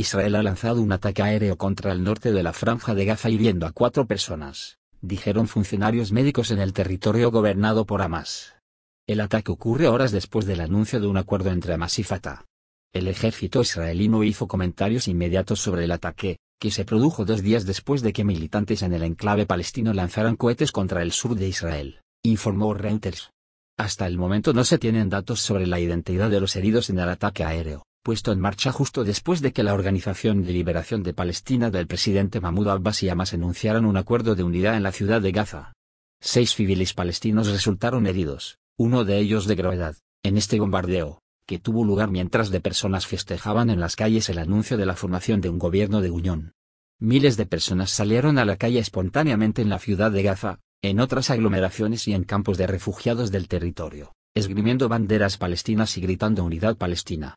Israel ha lanzado un ataque aéreo contra el norte de la franja de Gaza hiriendo a cuatro personas, dijeron funcionarios médicos en el territorio gobernado por Hamas. El ataque ocurre horas después del anuncio de un acuerdo entre Hamas y Fatah. El ejército israelí no hizo comentarios inmediatos sobre el ataque, que se produjo dos días después de que militantes en el enclave palestino lanzaran cohetes contra el sur de Israel, informó Reuters. Hasta el momento no se tienen datos sobre la identidad de los heridos en el ataque aéreo puesto en marcha justo después de que la Organización de Liberación de Palestina del presidente Mahmoud Abbas y Hamas anunciaran un acuerdo de unidad en la ciudad de Gaza. Seis civiles palestinos resultaron heridos, uno de ellos de gravedad, en este bombardeo, que tuvo lugar mientras de personas festejaban en las calles el anuncio de la formación de un gobierno de unión. Miles de personas salieron a la calle espontáneamente en la ciudad de Gaza, en otras aglomeraciones y en campos de refugiados del territorio, esgrimiendo banderas palestinas y gritando Unidad Palestina.